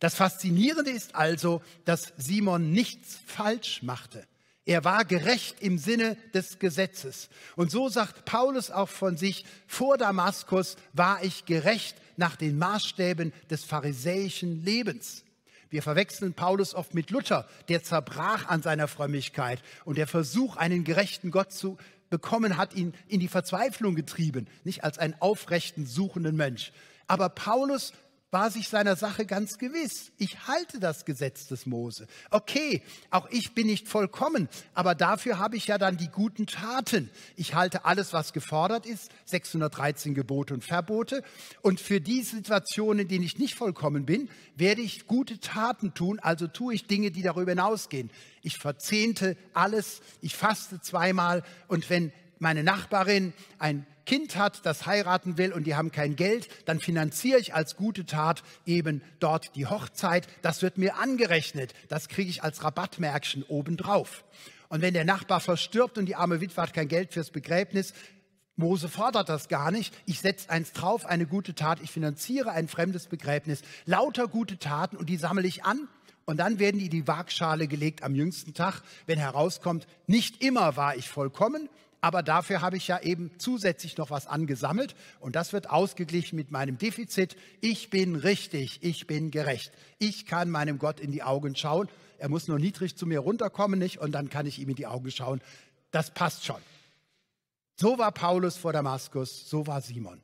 S1: Das Faszinierende ist also, dass Simon nichts falsch machte. Er war gerecht im Sinne des Gesetzes. Und so sagt Paulus auch von sich, vor Damaskus war ich gerecht nach den Maßstäben des pharisäischen Lebens. Wir verwechseln Paulus oft mit Luther, der zerbrach an seiner Frömmigkeit und der Versuch, einen gerechten Gott zu bekommen hat, ihn in die Verzweiflung getrieben, nicht als einen aufrechten, suchenden Mensch. Aber Paulus war sich seiner Sache ganz gewiss. Ich halte das Gesetz des Mose. Okay, auch ich bin nicht vollkommen, aber dafür habe ich ja dann die guten Taten. Ich halte alles, was gefordert ist, 613 Gebote und Verbote. Und für die Situationen, in denen ich nicht vollkommen bin, werde ich gute Taten tun, also tue ich Dinge, die darüber hinausgehen. Ich verzehnte alles, ich faste zweimal und wenn meine Nachbarin ein Kind hat, das heiraten will und die haben kein Geld, dann finanziere ich als gute Tat eben dort die Hochzeit. Das wird mir angerechnet. Das kriege ich als Rabattmärkchen obendrauf. Und wenn der Nachbar verstirbt und die arme Witwe hat kein Geld fürs Begräbnis, Mose fordert das gar nicht. Ich setze eins drauf, eine gute Tat. Ich finanziere ein fremdes Begräbnis. Lauter gute Taten und die sammle ich an. Und dann werden die in die Waagschale gelegt am jüngsten Tag, wenn herauskommt, nicht immer war ich vollkommen, aber dafür habe ich ja eben zusätzlich noch was angesammelt und das wird ausgeglichen mit meinem Defizit. Ich bin richtig, ich bin gerecht. Ich kann meinem Gott in die Augen schauen. Er muss nur niedrig zu mir runterkommen, nicht? Und dann kann ich ihm in die Augen schauen. Das passt schon. So war Paulus vor Damaskus, so war Simon.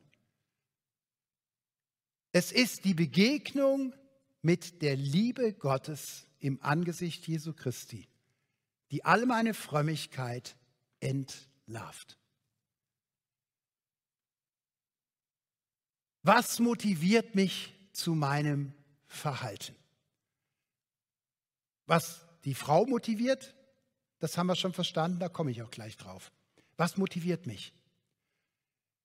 S1: Es ist die Begegnung mit der Liebe Gottes im Angesicht Jesu Christi, die all meine Frömmigkeit entdeckt loved? Was motiviert mich zu meinem Verhalten? Was die Frau motiviert, das haben wir schon verstanden, da komme ich auch gleich drauf. Was motiviert mich?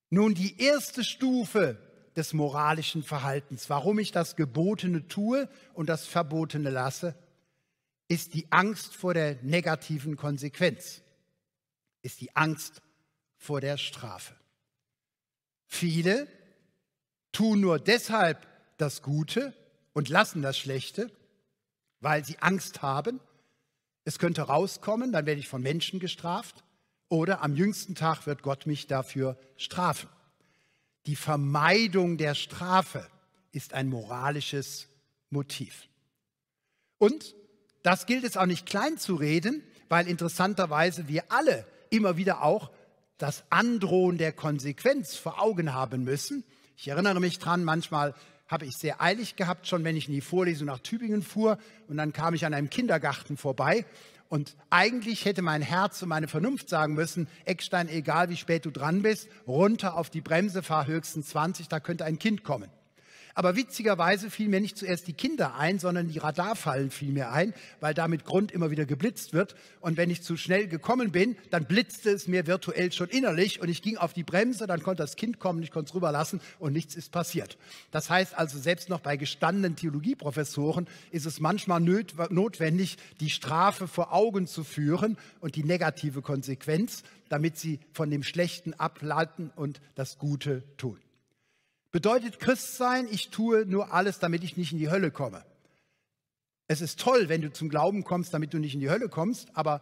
S1: Nun, die erste Stufe des moralischen Verhaltens, warum ich das Gebotene tue und das Verbotene lasse, ist die Angst vor der negativen Konsequenz ist die Angst vor der Strafe. Viele tun nur deshalb das Gute und lassen das Schlechte, weil sie Angst haben, es könnte rauskommen, dann werde ich von Menschen gestraft oder am jüngsten Tag wird Gott mich dafür strafen. Die Vermeidung der Strafe ist ein moralisches Motiv. Und das gilt es auch nicht klein zu reden, weil interessanterweise wir alle immer wieder auch das Androhen der Konsequenz vor Augen haben müssen. Ich erinnere mich dran, manchmal habe ich sehr eilig gehabt, schon wenn ich in die Vorlesung nach Tübingen fuhr und dann kam ich an einem Kindergarten vorbei und eigentlich hätte mein Herz und meine Vernunft sagen müssen, Eckstein, egal wie spät du dran bist, runter auf die Bremse, fahr höchstens 20, da könnte ein Kind kommen. Aber witzigerweise fielen mir nicht zuerst die Kinder ein, sondern die Radarfallen fielen mir ein, weil damit Grund immer wieder geblitzt wird. Und wenn ich zu schnell gekommen bin, dann blitzte es mir virtuell schon innerlich und ich ging auf die Bremse, dann konnte das Kind kommen, ich konnte es rüberlassen und nichts ist passiert. Das heißt also, selbst noch bei gestandenen Theologieprofessoren ist es manchmal notwendig, die Strafe vor Augen zu führen und die negative Konsequenz, damit sie von dem Schlechten ableiten und das Gute tun. Bedeutet Christ sein, ich tue nur alles, damit ich nicht in die Hölle komme. Es ist toll, wenn du zum Glauben kommst, damit du nicht in die Hölle kommst, aber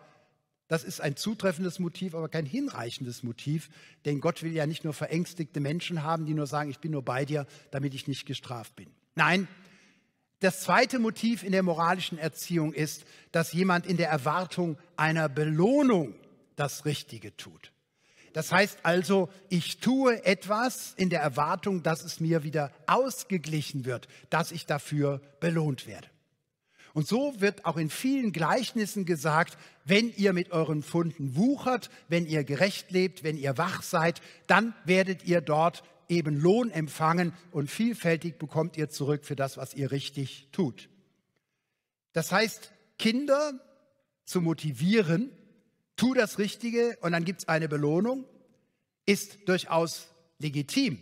S1: das ist ein zutreffendes Motiv, aber kein hinreichendes Motiv, denn Gott will ja nicht nur verängstigte Menschen haben, die nur sagen, ich bin nur bei dir, damit ich nicht gestraft bin. Nein, das zweite Motiv in der moralischen Erziehung ist, dass jemand in der Erwartung einer Belohnung das Richtige tut. Das heißt also, ich tue etwas in der Erwartung, dass es mir wieder ausgeglichen wird, dass ich dafür belohnt werde. Und so wird auch in vielen Gleichnissen gesagt, wenn ihr mit euren Funden wuchert, wenn ihr gerecht lebt, wenn ihr wach seid, dann werdet ihr dort eben Lohn empfangen und vielfältig bekommt ihr zurück für das, was ihr richtig tut. Das heißt, Kinder zu motivieren, tu das Richtige und dann gibt es eine Belohnung, ist durchaus legitim,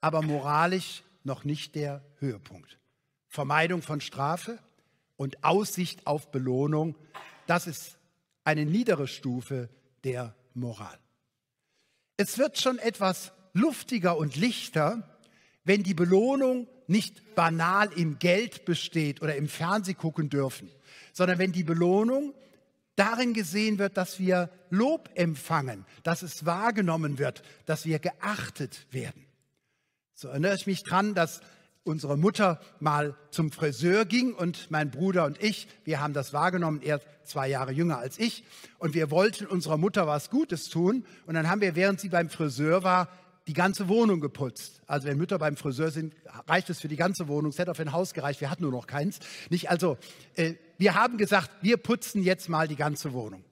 S1: aber moralisch noch nicht der Höhepunkt. Vermeidung von Strafe und Aussicht auf Belohnung, das ist eine niedere Stufe der Moral. Es wird schon etwas luftiger und lichter, wenn die Belohnung nicht banal im Geld besteht oder im Fernseh gucken dürfen, sondern wenn die Belohnung darin gesehen wird, dass wir Lob empfangen, dass es wahrgenommen wird, dass wir geachtet werden. So erinnere ich mich daran, dass unsere Mutter mal zum Friseur ging und mein Bruder und ich, wir haben das wahrgenommen, er zwei Jahre jünger als ich, und wir wollten unserer Mutter was Gutes tun. Und dann haben wir, während sie beim Friseur war, die ganze Wohnung geputzt. Also wenn Mütter beim Friseur sind, reicht es für die ganze Wohnung. Es hätte auf ein Haus gereicht, wir hatten nur noch keins. Nicht? Also äh, wir haben gesagt, wir putzen jetzt mal die ganze Wohnung.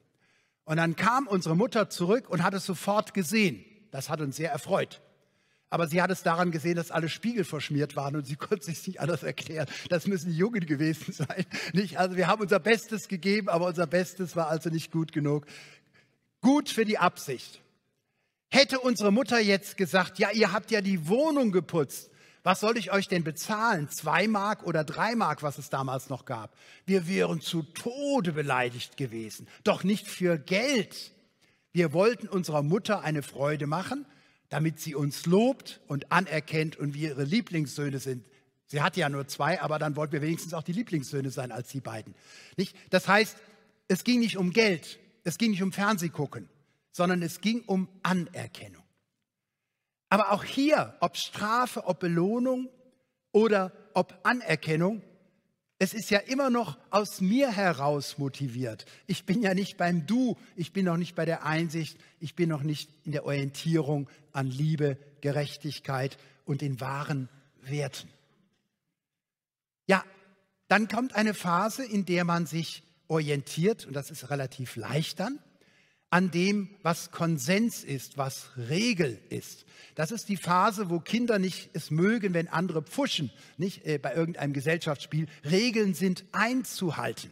S1: Und dann kam unsere Mutter zurück und hat es sofort gesehen. Das hat uns sehr erfreut. Aber sie hat es daran gesehen, dass alle Spiegel verschmiert waren und sie konnte sich nicht anders erklären. Das müssen die Jungen gewesen sein. Nicht? Also wir haben unser Bestes gegeben, aber unser Bestes war also nicht gut genug. Gut für die Absicht. Hätte unsere Mutter jetzt gesagt, ja, ihr habt ja die Wohnung geputzt, was soll ich euch denn bezahlen? Zwei Mark oder drei Mark, was es damals noch gab? Wir wären zu Tode beleidigt gewesen, doch nicht für Geld. Wir wollten unserer Mutter eine Freude machen, damit sie uns lobt und anerkennt und wir ihre Lieblingssöhne sind. Sie hatte ja nur zwei, aber dann wollten wir wenigstens auch die Lieblingssöhne sein als die beiden. Nicht? Das heißt, es ging nicht um Geld, es ging nicht um Fernsehgucken sondern es ging um Anerkennung. Aber auch hier, ob Strafe, ob Belohnung oder ob Anerkennung, es ist ja immer noch aus mir heraus motiviert. Ich bin ja nicht beim Du, ich bin noch nicht bei der Einsicht, ich bin noch nicht in der Orientierung an Liebe, Gerechtigkeit und den wahren Werten. Ja, dann kommt eine Phase, in der man sich orientiert, und das ist relativ leicht dann, an dem, was Konsens ist, was Regel ist. Das ist die Phase, wo Kinder nicht es mögen, wenn andere pfuschen, nicht äh, bei irgendeinem Gesellschaftsspiel. Regeln sind einzuhalten.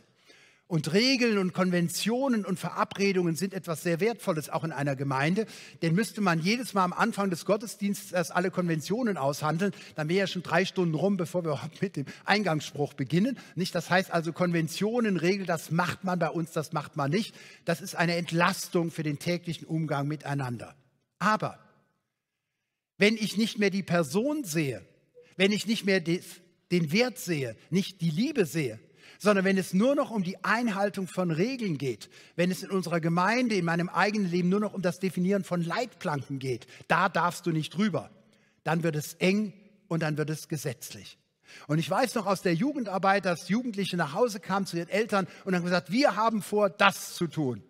S1: Und Regeln und Konventionen und Verabredungen sind etwas sehr Wertvolles, auch in einer Gemeinde. Denn müsste man jedes Mal am Anfang des Gottesdienstes erst alle Konventionen aushandeln, dann wäre ja schon drei Stunden rum, bevor wir überhaupt mit dem Eingangsspruch beginnen. Nicht? Das heißt also Konventionen, Regeln, das macht man bei uns, das macht man nicht. Das ist eine Entlastung für den täglichen Umgang miteinander. Aber wenn ich nicht mehr die Person sehe, wenn ich nicht mehr den Wert sehe, nicht die Liebe sehe, sondern wenn es nur noch um die Einhaltung von Regeln geht, wenn es in unserer Gemeinde, in meinem eigenen Leben nur noch um das Definieren von Leitplanken geht, da darfst du nicht drüber. Dann wird es eng und dann wird es gesetzlich. Und ich weiß noch aus der Jugendarbeit, dass Jugendliche nach Hause kamen zu ihren Eltern und haben gesagt, wir haben vor, das zu tun.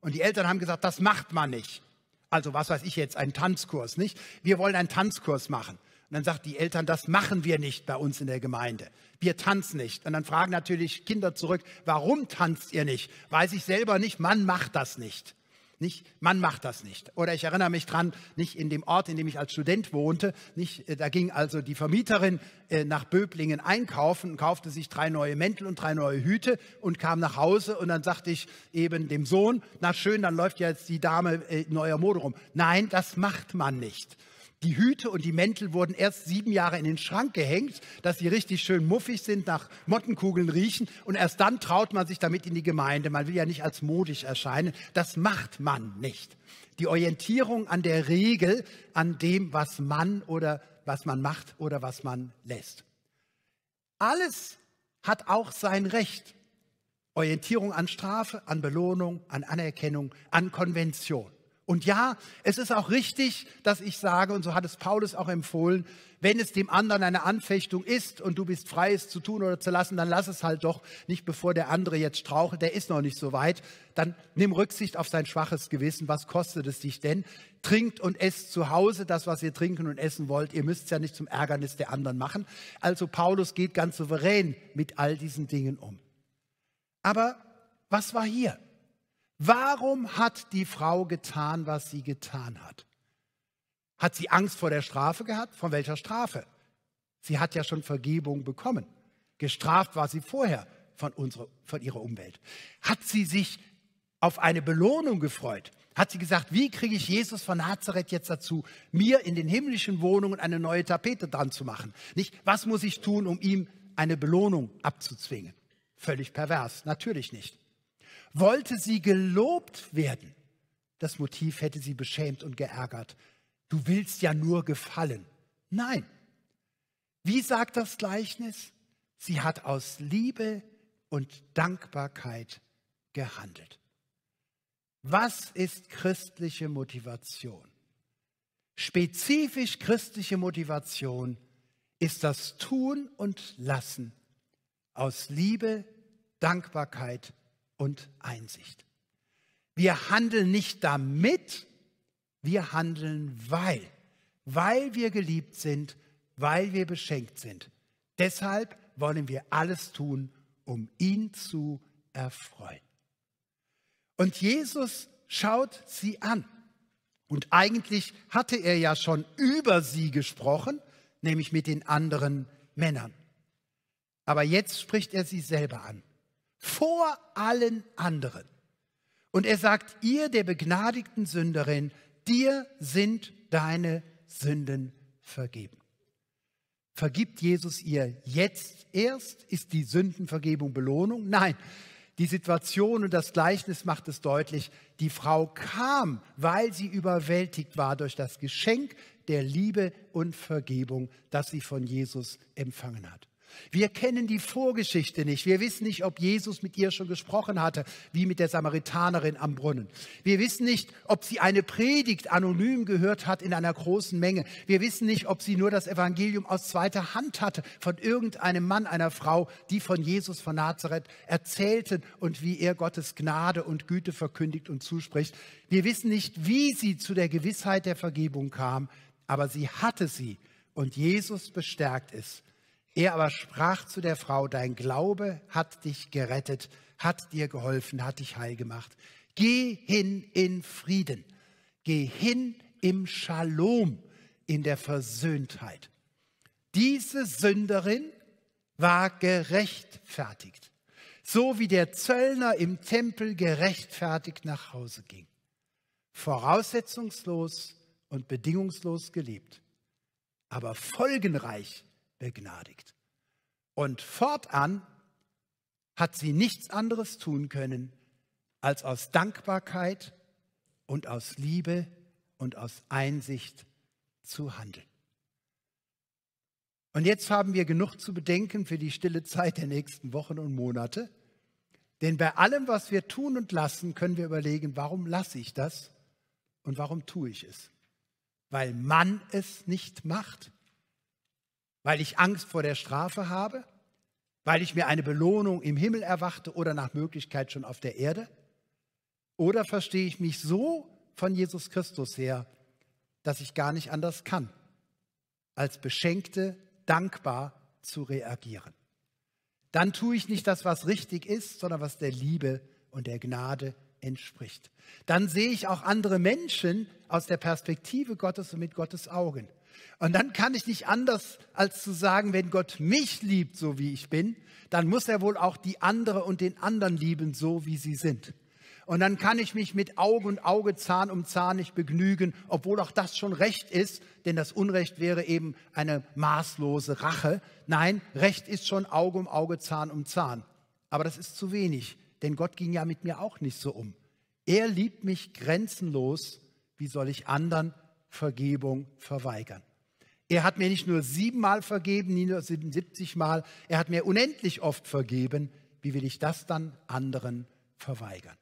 S1: Und die Eltern haben gesagt, das macht man nicht. Also was weiß ich jetzt, einen Tanzkurs, nicht? Wir wollen einen Tanzkurs machen. Und dann sagt die Eltern, das machen wir nicht bei uns in der Gemeinde. Wir tanzen nicht. Und dann fragen natürlich Kinder zurück, warum tanzt ihr nicht? Weiß ich selber nicht, man macht das nicht. Nicht, man macht das nicht. Oder ich erinnere mich dran, nicht in dem Ort, in dem ich als Student wohnte, nicht, äh, da ging also die Vermieterin äh, nach Böblingen einkaufen, kaufte sich drei neue Mäntel und drei neue Hüte und kam nach Hause und dann sagte ich eben dem Sohn, na schön, dann läuft ja jetzt die Dame äh, neuer Mode rum. Nein, das macht man nicht. Die Hüte und die Mäntel wurden erst sieben Jahre in den Schrank gehängt, dass sie richtig schön muffig sind, nach Mottenkugeln riechen. Und erst dann traut man sich damit in die Gemeinde. Man will ja nicht als modisch erscheinen. Das macht man nicht. Die Orientierung an der Regel, an dem, was man oder was man macht oder was man lässt. Alles hat auch sein Recht. Orientierung an Strafe, an Belohnung, an Anerkennung, an Konvention. Und ja, es ist auch richtig, dass ich sage, und so hat es Paulus auch empfohlen, wenn es dem anderen eine Anfechtung ist und du bist frei, es zu tun oder zu lassen, dann lass es halt doch nicht, bevor der andere jetzt strauchelt, der ist noch nicht so weit, dann nimm Rücksicht auf sein schwaches Gewissen, was kostet es dich denn? Trinkt und esst zu Hause das, was ihr trinken und essen wollt, ihr müsst es ja nicht zum Ärgernis der anderen machen. Also Paulus geht ganz souverän mit all diesen Dingen um. Aber was war hier? Warum hat die Frau getan, was sie getan hat? Hat sie Angst vor der Strafe gehabt? Von welcher Strafe? Sie hat ja schon Vergebung bekommen. Gestraft war sie vorher von, unsere, von ihrer Umwelt. Hat sie sich auf eine Belohnung gefreut? Hat sie gesagt, wie kriege ich Jesus von Nazareth jetzt dazu, mir in den himmlischen Wohnungen eine neue Tapete dran zu machen? Nicht, was muss ich tun, um ihm eine Belohnung abzuzwingen? Völlig pervers, natürlich nicht wollte sie gelobt werden. Das Motiv hätte sie beschämt und geärgert. Du willst ja nur gefallen. Nein. Wie sagt das Gleichnis? Sie hat aus Liebe und Dankbarkeit gehandelt. Was ist christliche Motivation? Spezifisch christliche Motivation ist das Tun und Lassen aus Liebe, Dankbarkeit und und Einsicht. Wir handeln nicht damit, wir handeln weil. Weil wir geliebt sind, weil wir beschenkt sind. Deshalb wollen wir alles tun, um ihn zu erfreuen. Und Jesus schaut sie an. Und eigentlich hatte er ja schon über sie gesprochen, nämlich mit den anderen Männern. Aber jetzt spricht er sie selber an vor allen anderen. Und er sagt, ihr der begnadigten Sünderin, dir sind deine Sünden vergeben. Vergibt Jesus ihr jetzt erst? Ist die Sündenvergebung Belohnung? Nein, die Situation und das Gleichnis macht es deutlich. Die Frau kam, weil sie überwältigt war durch das Geschenk der Liebe und Vergebung, das sie von Jesus empfangen hat. Wir kennen die Vorgeschichte nicht. Wir wissen nicht, ob Jesus mit ihr schon gesprochen hatte, wie mit der Samaritanerin am Brunnen. Wir wissen nicht, ob sie eine Predigt anonym gehört hat in einer großen Menge. Wir wissen nicht, ob sie nur das Evangelium aus zweiter Hand hatte von irgendeinem Mann, einer Frau, die von Jesus von Nazareth erzählten und wie er Gottes Gnade und Güte verkündigt und zuspricht. Wir wissen nicht, wie sie zu der Gewissheit der Vergebung kam, aber sie hatte sie und Jesus bestärkt es er aber sprach zu der Frau, dein Glaube hat dich gerettet, hat dir geholfen, hat dich heil gemacht. Geh hin in Frieden. Geh hin im Shalom, in der Versöhntheit. Diese Sünderin war gerechtfertigt, so wie der Zöllner im Tempel gerechtfertigt nach Hause ging. Voraussetzungslos und bedingungslos gelebt, aber folgenreich begnadigt. Und fortan hat sie nichts anderes tun können, als aus Dankbarkeit und aus Liebe und aus Einsicht zu handeln. Und jetzt haben wir genug zu bedenken für die stille Zeit der nächsten Wochen und Monate. Denn bei allem, was wir tun und lassen, können wir überlegen, warum lasse ich das und warum tue ich es? Weil man es nicht macht weil ich Angst vor der Strafe habe? Weil ich mir eine Belohnung im Himmel erwarte oder nach Möglichkeit schon auf der Erde? Oder verstehe ich mich so von Jesus Christus her, dass ich gar nicht anders kann, als Beschenkte dankbar zu reagieren? Dann tue ich nicht das, was richtig ist, sondern was der Liebe und der Gnade entspricht. Dann sehe ich auch andere Menschen aus der Perspektive Gottes und mit Gottes Augen. Und dann kann ich nicht anders, als zu sagen, wenn Gott mich liebt, so wie ich bin, dann muss er wohl auch die andere und den anderen lieben, so wie sie sind. Und dann kann ich mich mit Auge und Auge, Zahn um Zahn nicht begnügen, obwohl auch das schon Recht ist, denn das Unrecht wäre eben eine maßlose Rache. Nein, Recht ist schon Auge um Auge, Zahn um Zahn. Aber das ist zu wenig, denn Gott ging ja mit mir auch nicht so um. Er liebt mich grenzenlos. Wie soll ich anderen Vergebung verweigern. Er hat mir nicht nur siebenmal vergeben, nie nur 77 Mal, er hat mir unendlich oft vergeben. Wie will ich das dann anderen verweigern?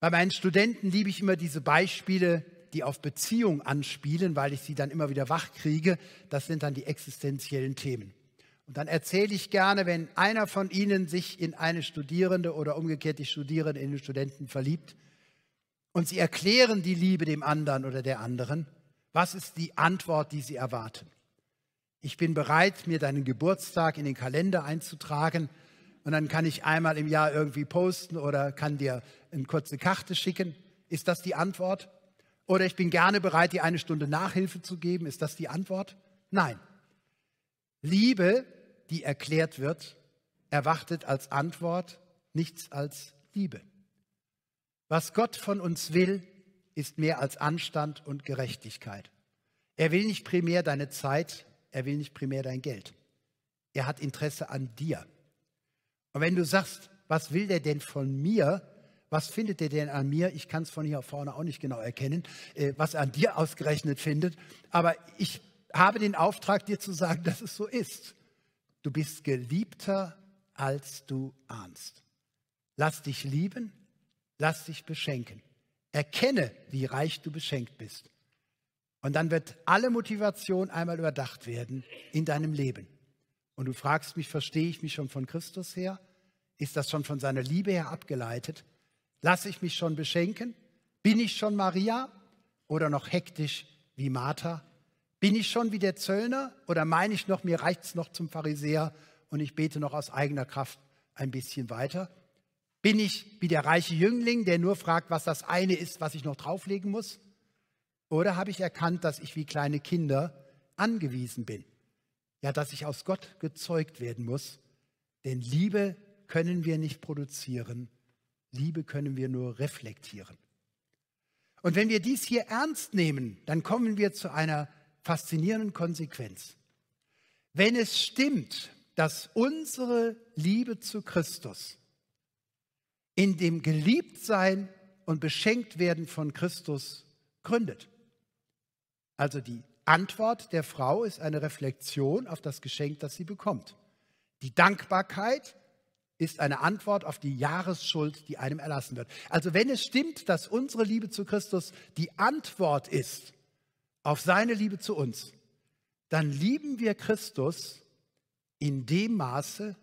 S1: Bei meinen Studenten liebe ich immer diese Beispiele, die auf Beziehung anspielen, weil ich sie dann immer wieder wach kriege. Das sind dann die existenziellen Themen. Und dann erzähle ich gerne, wenn einer von Ihnen sich in eine Studierende oder umgekehrt die Studierende in den Studenten verliebt, und sie erklären die Liebe dem anderen oder der anderen, was ist die Antwort, die sie erwarten? Ich bin bereit, mir deinen Geburtstag in den Kalender einzutragen und dann kann ich einmal im Jahr irgendwie posten oder kann dir eine kurze Karte schicken. Ist das die Antwort? Oder ich bin gerne bereit, dir eine Stunde Nachhilfe zu geben. Ist das die Antwort? Nein. Liebe, die erklärt wird, erwartet als Antwort nichts als Liebe. Was Gott von uns will, ist mehr als Anstand und Gerechtigkeit. Er will nicht primär deine Zeit, er will nicht primär dein Geld. Er hat Interesse an dir. Und wenn du sagst, was will der denn von mir? Was findet der denn an mir? Ich kann es von hier vorne auch nicht genau erkennen, äh, was er an dir ausgerechnet findet. Aber ich habe den Auftrag, dir zu sagen, dass es so ist. Du bist geliebter, als du ahnst. Lass dich lieben Lass dich beschenken. Erkenne, wie reich du beschenkt bist. Und dann wird alle Motivation einmal überdacht werden in deinem Leben. Und du fragst mich, verstehe ich mich schon von Christus her? Ist das schon von seiner Liebe her abgeleitet? Lasse ich mich schon beschenken? Bin ich schon Maria oder noch hektisch wie Martha? Bin ich schon wie der Zöllner oder meine ich noch, mir reicht es noch zum Pharisäer und ich bete noch aus eigener Kraft ein bisschen weiter? Bin ich wie der reiche Jüngling, der nur fragt, was das eine ist, was ich noch drauflegen muss? Oder habe ich erkannt, dass ich wie kleine Kinder angewiesen bin? Ja, dass ich aus Gott gezeugt werden muss. Denn Liebe können wir nicht produzieren, Liebe können wir nur reflektieren. Und wenn wir dies hier ernst nehmen, dann kommen wir zu einer faszinierenden Konsequenz. Wenn es stimmt, dass unsere Liebe zu Christus in dem Geliebtsein und Beschenktwerden von Christus gründet. Also die Antwort der Frau ist eine Reflexion auf das Geschenk, das sie bekommt. Die Dankbarkeit ist eine Antwort auf die Jahresschuld, die einem erlassen wird. Also wenn es stimmt, dass unsere Liebe zu Christus die Antwort ist auf seine Liebe zu uns, dann lieben wir Christus in dem Maße,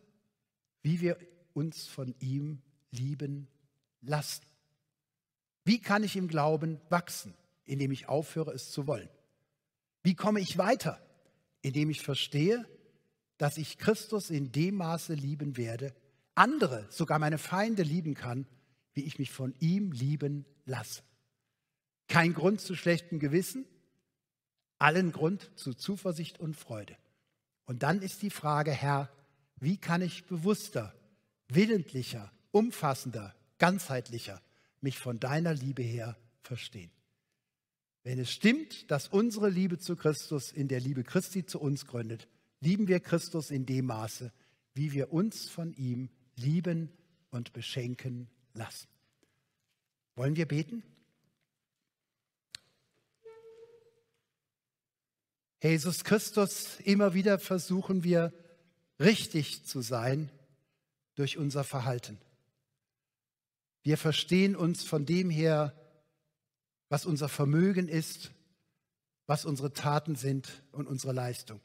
S1: wie wir uns von ihm lieben lassen. Wie kann ich im Glauben wachsen, indem ich aufhöre, es zu wollen? Wie komme ich weiter, indem ich verstehe, dass ich Christus in dem Maße lieben werde, andere, sogar meine Feinde lieben kann, wie ich mich von ihm lieben lasse? Kein Grund zu schlechtem Gewissen, allen Grund zu Zuversicht und Freude. Und dann ist die Frage, Herr, wie kann ich bewusster, willentlicher, umfassender, ganzheitlicher mich von deiner Liebe her verstehen. Wenn es stimmt, dass unsere Liebe zu Christus in der Liebe Christi zu uns gründet, lieben wir Christus in dem Maße, wie wir uns von ihm lieben und beschenken lassen. Wollen wir beten? Jesus Christus, immer wieder versuchen wir richtig zu sein durch unser Verhalten. Wir verstehen uns von dem her, was unser Vermögen ist, was unsere Taten sind und unsere Leistung.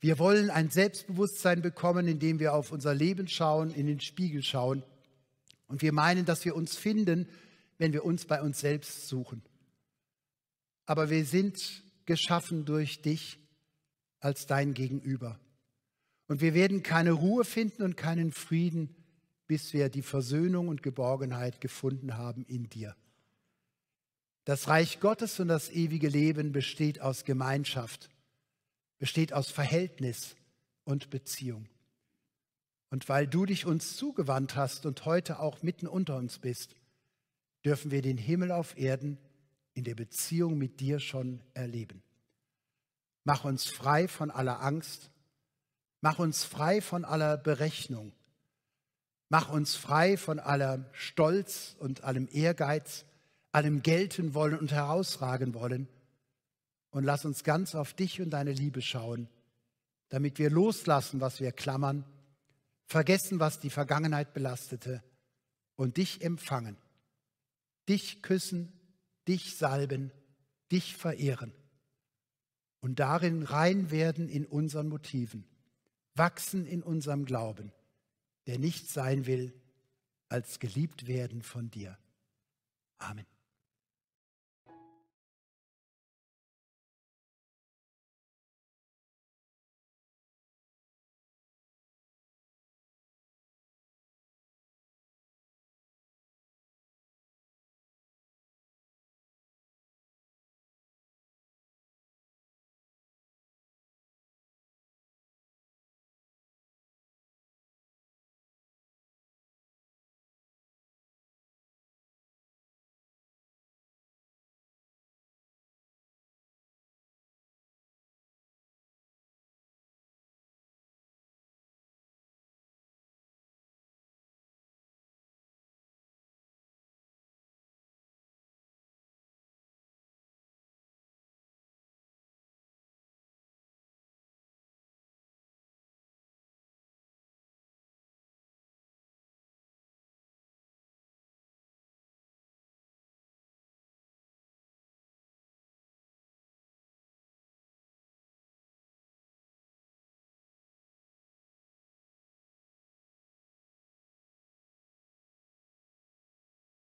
S1: Wir wollen ein Selbstbewusstsein bekommen, indem wir auf unser Leben schauen, in den Spiegel schauen. Und wir meinen, dass wir uns finden, wenn wir uns bei uns selbst suchen. Aber wir sind geschaffen durch dich als dein Gegenüber. Und wir werden keine Ruhe finden und keinen Frieden, bis wir die Versöhnung und Geborgenheit gefunden haben in dir. Das Reich Gottes und das ewige Leben besteht aus Gemeinschaft, besteht aus Verhältnis und Beziehung. Und weil du dich uns zugewandt hast und heute auch mitten unter uns bist, dürfen wir den Himmel auf Erden in der Beziehung mit dir schon erleben. Mach uns frei von aller Angst, mach uns frei von aller Berechnung, Mach uns frei von allem Stolz und allem Ehrgeiz, allem gelten wollen und herausragen wollen. Und lass uns ganz auf dich und deine Liebe schauen, damit wir loslassen, was wir klammern, vergessen, was die Vergangenheit belastete und dich empfangen, dich küssen, dich salben, dich verehren und darin rein werden in unseren Motiven, wachsen in unserem Glauben der nichts sein will, als geliebt werden von dir. Amen.